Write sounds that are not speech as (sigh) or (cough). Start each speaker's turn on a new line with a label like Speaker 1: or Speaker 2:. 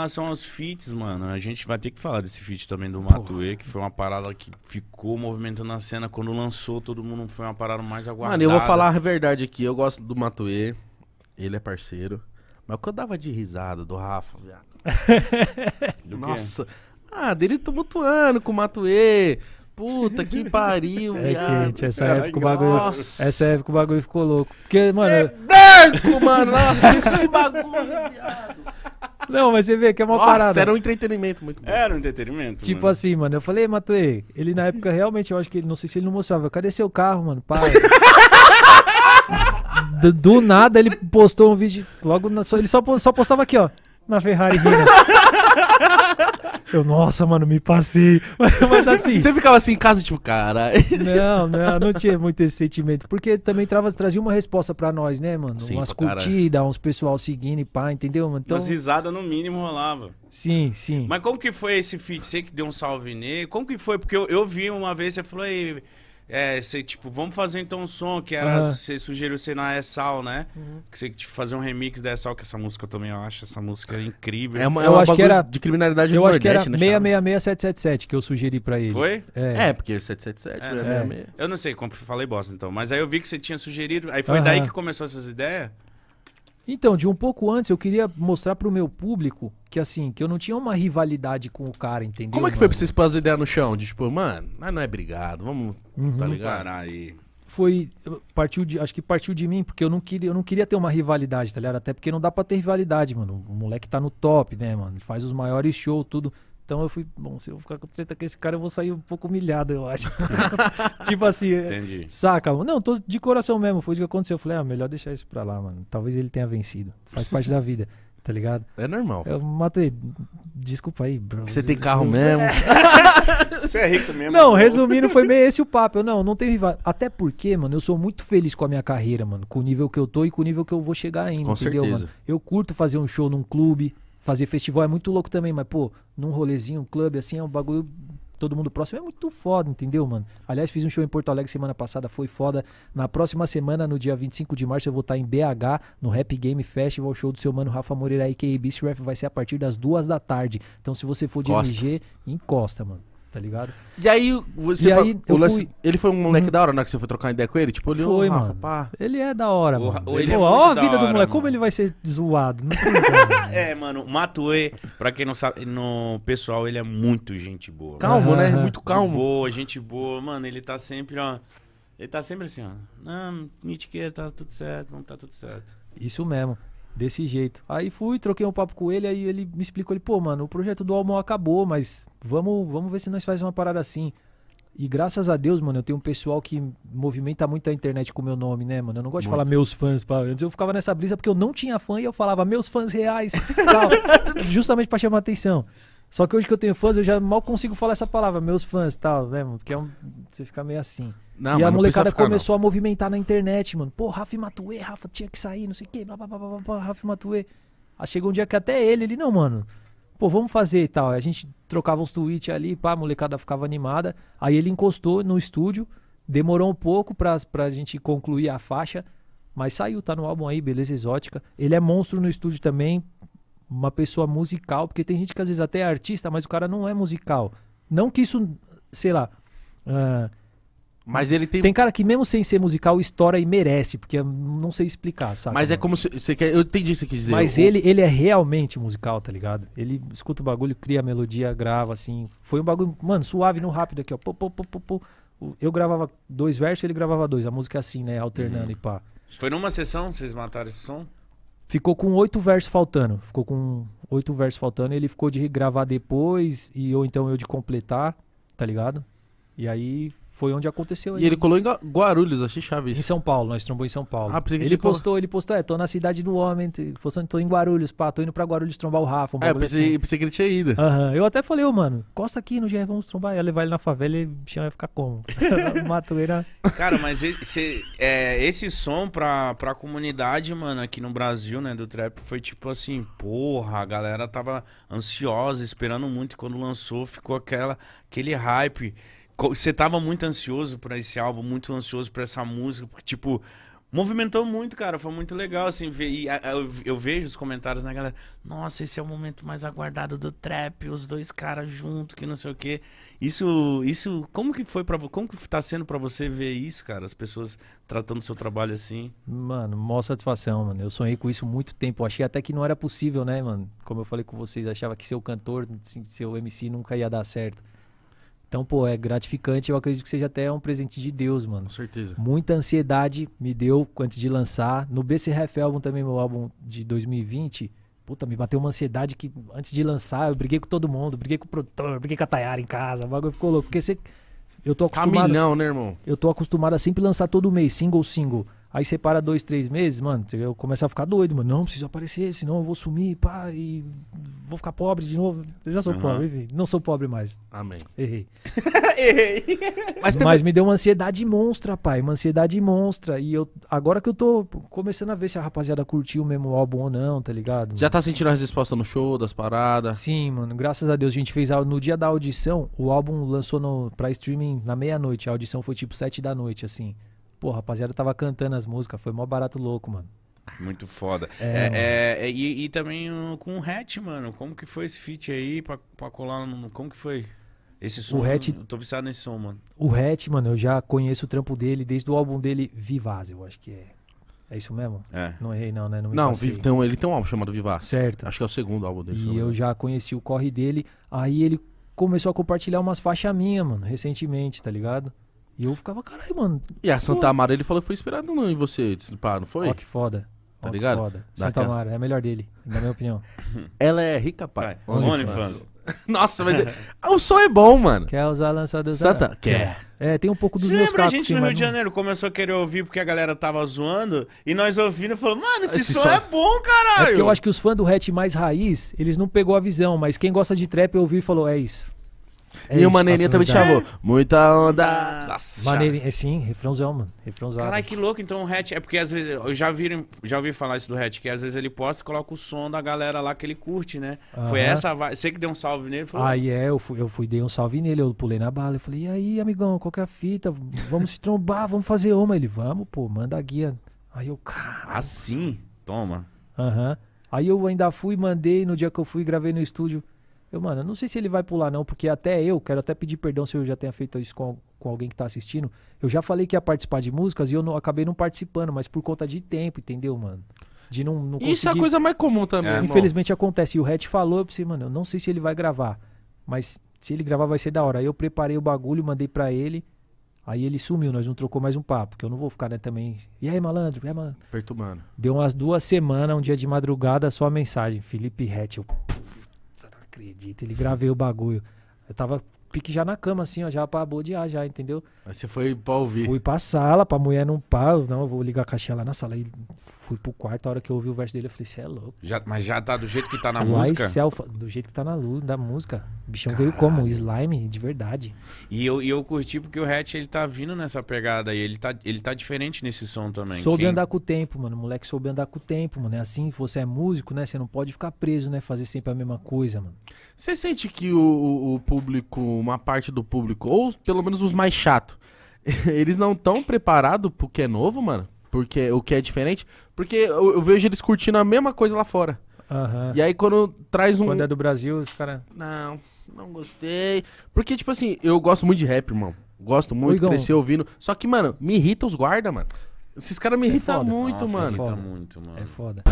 Speaker 1: relação aos feats, mano, a gente vai ter que falar desse feat também do Matue, que foi uma parada que ficou movimentando a cena. Quando lançou, todo mundo foi uma parada mais aguardada. Mano, eu vou falar a
Speaker 2: verdade aqui. Eu gosto do Matue, ele é parceiro. Mas o que eu dava de risada do Rafa, viado. (laughs) Nossa. Ah, dele tumultuando com o Matue. Puta que (laughs) pariu, é viado. Quente. Essa Caralho, época, o bagulho, essa época
Speaker 3: o bagulho ficou louco. Porque, Cê mano. É branco, mano. Nossa, esse (laughs)
Speaker 2: bagulho, viado.
Speaker 3: Não, mas você vê que é uma Nossa, parada. era um
Speaker 1: entretenimento
Speaker 3: muito bom. Era um entretenimento. Tipo mano. assim, mano, eu falei, Matuê, ele na época realmente, eu acho que não sei se ele não mostrava, cadê seu carro, mano? Pai. (laughs) do, do, nada ele postou um vídeo, logo na, ele só, ele só postava aqui, ó na Ferrari rindo. (laughs) Eu, nossa, mano, me passei. (laughs) Mas assim. Você ficava assim em casa, tipo, cara. (laughs) Não, não, não tinha muito esse sentimento. Porque também trava, trazia uma resposta pra nós, né, mano? Sim, Umas curtidas, uns pessoal seguindo e pá, entendeu, mano? Então... Umas risadas
Speaker 1: no mínimo rolava.
Speaker 3: Sim, sim.
Speaker 1: Mas como que foi esse feat? Você que deu um salve nele? Como que foi? Porque eu, eu vi uma vez, você falou, aí. É, você, tipo, vamos fazer então um som que era. Uhum. Você sugeriu ser na Essal, é né? Uhum. Que você tipo, fazer um remix da Essal, que essa música eu também acho, essa música é incrível. É uma, é eu uma acho que era. De criminalidade Eu acho que era né,
Speaker 3: 666777 que eu sugeri pra ele. Foi? É, é porque
Speaker 1: 777 é, é 66. É. Eu não sei como falei bosta então, mas aí eu vi que você tinha sugerido. Aí foi uhum. daí que começou essas ideias?
Speaker 3: Então, de um pouco antes, eu queria mostrar pro meu público que, assim, que eu não tinha uma rivalidade com o cara, entendeu? Como é que mano? foi pra vocês pôr as ideias no chão? De, tipo, mano, mas não é brigado, vamos, uhum. tá ligado? Aí. Foi, partiu de, acho que partiu de mim, porque eu não queria, eu não queria ter uma rivalidade, tá ligado? Até porque não dá pra ter rivalidade, mano. O moleque tá no top, né, mano? Ele faz os maiores shows, tudo. Então eu fui, bom, se eu ficar com treta com esse cara, eu vou sair um pouco humilhado, eu acho. (laughs) tipo assim, é, Entendi. saca? Não, tô de coração mesmo, foi isso que aconteceu. Eu falei, ah, melhor deixar isso pra lá, mano. Talvez ele tenha vencido. Faz parte da vida, (laughs) tá ligado? É normal. Eu matei. Desculpa aí, bro. Você tem carro mesmo.
Speaker 1: (laughs) Você é rico mesmo. Não, resumindo,
Speaker 3: foi meio esse o papo. Eu não, não tem rival. Até porque, mano, eu sou muito feliz com a minha carreira, mano. Com o nível que eu tô e com o nível que eu vou chegar ainda, com entendeu, certeza. mano? Eu curto fazer um show num clube Fazer festival é muito louco também, mas, pô, num rolezinho, um clube assim, é um bagulho todo mundo próximo. É muito foda, entendeu, mano? Aliás, fiz um show em Porto Alegre semana passada, foi foda. Na próxima semana, no dia 25 de março, eu vou estar tá em BH, no Rap Game Festival, show do seu mano Rafa Moreira, a.k.a. Beast Rap, vai ser a partir das duas da tarde. Então, se você for de MG, encosta, mano tá ligado? E aí,
Speaker 2: você e aí, fala, lance, fui... ele foi um moleque uhum. da hora na hora que você foi trocar ideia com ele? Tipo, ele foi, ah, mano. Pá.
Speaker 3: Ele é da hora, o, mano. Ele, ele é Pô, ó a vida hora, do moleque, mano. como ele vai ser zoado? Não tem (laughs) como, É,
Speaker 1: mano, o Matue, pra quem não sabe, no pessoal, ele é muito gente boa. Calmo, né? Muito calmo. Gente boa, gente boa. Mano, ele tá sempre, ó... Ele tá sempre assim, ó.
Speaker 3: Não, Nitiqueira, tá tudo certo,
Speaker 1: vamos tá tudo certo.
Speaker 3: Isso mesmo. Desse jeito. Aí fui, troquei um papo com ele, aí ele me explicou, ele, pô, mano, o projeto do Almo acabou, mas vamos, vamos ver se nós faz uma parada assim. E graças a Deus, mano, eu tenho um pessoal que movimenta muito a internet com o meu nome, né, mano? Eu não gosto muito. de falar meus fãs. Pá. Antes eu ficava nessa brisa porque eu não tinha fã e eu falava meus fãs reais, (laughs) tal, justamente para chamar atenção. Só que hoje que eu tenho fãs, eu já mal consigo falar essa palavra, meus fãs e tal, né, mano? Porque é um, você fica meio assim. Não, e a molecada ficar, começou não. a movimentar na internet, mano. Pô, Rafa Matuê, Rafa tinha que sair, não sei o quê, blá blá blá blá, blá Rafa Matuê. Aí chegou um dia que até ele, ele, não, mano, pô, vamos fazer e tal. A gente trocava uns tweets ali, pá, a molecada ficava animada. Aí ele encostou no estúdio, demorou um pouco pra, pra gente concluir a faixa, mas saiu, tá no álbum aí, Beleza Exótica. Ele é monstro no estúdio também, uma pessoa musical, porque tem gente que às vezes até é artista, mas o cara não é musical. Não que isso, sei lá. Uh, mas ele tem. Tem cara que, mesmo sem ser musical, estoura e merece, porque não sei explicar, sabe? Mas
Speaker 2: é como se. Você quer... Eu entendi o que você quis dizer. Mas eu... ele, ele é
Speaker 3: realmente musical, tá ligado? Ele escuta o bagulho, cria a melodia, grava, assim. Foi um bagulho, mano, suave no rápido aqui, ó. Pô, pô, pô, eu gravava dois versos, ele gravava dois. A música é assim, né? Alternando uhum. e pá.
Speaker 1: Foi numa sessão vocês mataram esse som?
Speaker 3: ficou com oito versos faltando. Ficou com oito versos faltando. Ele ficou de gravar depois, e ou então eu de completar, tá ligado? E aí foi onde aconteceu. E ele colou em Guarulhos, achei chave isso. Em São Paulo, nós trombou em São Paulo. Ah, ele postou, ele postou, é, tô na cidade do homem, postou, tô em Guarulhos, pá, tô indo pra Guarulhos trombar o Rafa. Um é, eu pensei, assim. eu pensei que ele tinha ido. Uhum. Eu até falei, ô, oh, mano, costa aqui no GR, vamos trombar. Ia levar ele na favela e o bichão ia ficar como? (laughs) Matoeira.
Speaker 1: Cara, mas esse, é, esse som pra, pra comunidade, mano, aqui no Brasil, né, do trap, foi tipo assim, porra, a galera tava ansiosa, esperando muito, e quando lançou ficou aquela, aquele hype. Você tava muito ansioso para esse álbum, muito ansioso para essa música, porque, tipo, movimentou muito, cara. Foi muito legal, assim, ver. E, a, eu, eu, vejo os comentários na né, galera. Nossa, esse é o momento mais aguardado do trap, os dois caras juntos, que não sei o quê. Isso, isso, como que foi para como que tá sendo para você ver isso, cara? As pessoas tratando seu trabalho assim?
Speaker 3: Mano, maior satisfação, mano. Eu sonhei com isso muito tempo. Eu achei até que não era possível, né, mano? Como eu falei com vocês, achava que ser o cantor, assim, ser o MC nunca ia dar certo. Então, pô, é gratificante. Eu acredito que seja até um presente de Deus, mano. Com certeza. Muita ansiedade me deu antes de lançar. No BC Ref Album também, meu álbum de 2020. Puta, me bateu uma ansiedade que antes de lançar eu briguei com todo mundo, briguei com o produtor, briguei com a Tayara em casa, o bagulho ficou louco. Porque você. Eu tô acostumado. Caminhão, né, irmão? Eu tô acostumado a sempre lançar todo mês, single, single. Aí você para dois, três meses, mano, eu começo a ficar doido, mano. Não, preciso aparecer, senão eu vou sumir, pá, e vou ficar pobre de novo. Eu já sou uhum. pobre, enfim. Não sou pobre mais. Amém. Errei. (laughs)
Speaker 2: Errei. Mas, Mas,
Speaker 3: me deu uma ansiedade monstra, pai. Uma ansiedade monstra. E eu agora que eu tô começando a ver se a rapaziada curtiu mesmo o álbum ou não, tá ligado?
Speaker 2: Já tá sentindo a resposta no show, das paradas?
Speaker 3: Sim, mano. Graças a Deus. A gente fez a... no dia da audição, o álbum lançou no... pra streaming na meia-noite. A audição foi tipo sete da noite, assim. Pô, rapaziada tava cantando as músicas, foi mó barato louco, mano.
Speaker 1: Muito foda. É, é, é e, e, também com o Hatch, mano. Como que foi esse feat aí pra, pra colar no. Como que foi? Esse som. O Hatch, eu tô viciado
Speaker 3: nesse som, mano. O Hatch, mano, eu já conheço o trampo dele desde o álbum dele Vivaz, eu acho que é. É isso mesmo? É. Não errei, não, né? Não, não então, ele tem um álbum chamado Vivaz. Certo. Acho que é o segundo álbum dele. E eu já conheci o corre dele. Aí ele começou a compartilhar umas faixas minhas, mano, recentemente, tá ligado? E eu ficava, caralho, mano. E a Santa
Speaker 2: Amaro, ele falou que foi inspirado não, em você,
Speaker 3: disse, pá, não foi? Ó, que foda. Tá Ó, que ligado? Foda. Santa aquela- Amaro, é a melhor dele, na minha opinião. (laughs) Ela é rica, pai. Vai, OnlyFans. (laughs)
Speaker 2: Nossa, mas é,
Speaker 3: o som é bom, mano. Quer usar lançador? Santa, quer. É, tem um pouco dos Você meus lembra a gente no Rio de
Speaker 1: Janeiro começou a querer ouvir porque a galera tava zoando e nós ouvindo e falou, mano, esse, Esse som, som- é, é bom, É que eu acho
Speaker 3: que os fãs do rap mais raiz, eles não pegou a visão, mas quem gosta de trap ouviu e falou, é isso. É e isso, o Maneirinha também te chamou. Muita onda. Nossa, Maneirinha, é, sim, refrãozão, mano. Refrãozado.
Speaker 1: Caralho, que louco. Então o Hatch, é porque às vezes, eu já, vi, já ouvi falar isso do Hatch, que às vezes ele posta e coloca o som da galera lá que ele curte, né? Uh -huh. Foi essa, você que deu um salve nele? Falou, aí
Speaker 3: é, eu fui, eu fui, dei um salve nele, eu pulei na bala, eu falei, e aí, amigão, qual que é a fita? Vamos se trombar, vamos fazer uma. Ele, vamos, pô, manda a guia. Aí eu, cara. Assim? Toma. Aham. Uh -huh. Aí eu ainda fui, mandei, no dia que eu fui, gravei no estúdio. Eu, mano, eu não sei se ele vai pular não, porque até eu, quero até pedir perdão se eu já tenha feito isso com, com alguém que tá assistindo. Eu já falei que ia participar de músicas e eu não, acabei não participando, mas por conta de tempo, entendeu, mano? De não, não Isso é a coisa mais comum também. É, Infelizmente acontece. E o Hatch falou, eu pensei, mano, eu não sei se ele vai gravar, mas se ele gravar vai ser da hora. Aí eu preparei o bagulho, mandei para ele. Aí ele sumiu, nós não trocou mais um papo, que eu não vou ficar, né, também. E aí, malandro? E aí, malandro? Perturbando. Deu umas duas semanas, um dia de madrugada, só a mensagem. Felipe Hatch, eu acredito, ele gravei o bagulho. Eu tava pique já na cama, assim, ó, já pra bodear, já, entendeu? Mas você foi pra ouvir. Fui pra sala, pra mulher não pá, não, eu vou ligar a caixinha lá na sala. E fui pro quarto, a hora que eu ouvi o verso dele, eu falei, você é louco. Já, mas já tá do jeito que tá na música? Self, do jeito que tá na luz da música. O bichão Caralho. veio como? Slime, de verdade.
Speaker 1: E eu, e eu curti porque o Hatch, ele tá vindo nessa pegada aí, ele tá, ele tá diferente nesse som também. Soube Quem... andar
Speaker 3: com o tempo, mano, o moleque soube andar com o tempo, mano, é assim, você é músico, né, você não pode ficar preso, né, fazer sempre a mesma coisa, mano.
Speaker 2: Você sente que o, o, o público uma parte do público, ou pelo menos os mais chato, (laughs) eles não estão preparados pro que é novo, mano? Porque o que é diferente? Porque eu, eu vejo eles curtindo a mesma coisa lá fora. Uhum. E aí quando traz um. Quando é do Brasil, os caras. Não, não gostei. Porque, tipo assim, eu gosto muito de rap, irmão. Gosto muito, Oigão. crescer ouvindo. Só que, mano, me irrita os guarda, mano. Esses caras me é irritam muito, Nossa, mano. Irrita
Speaker 1: muito, mano. É foda.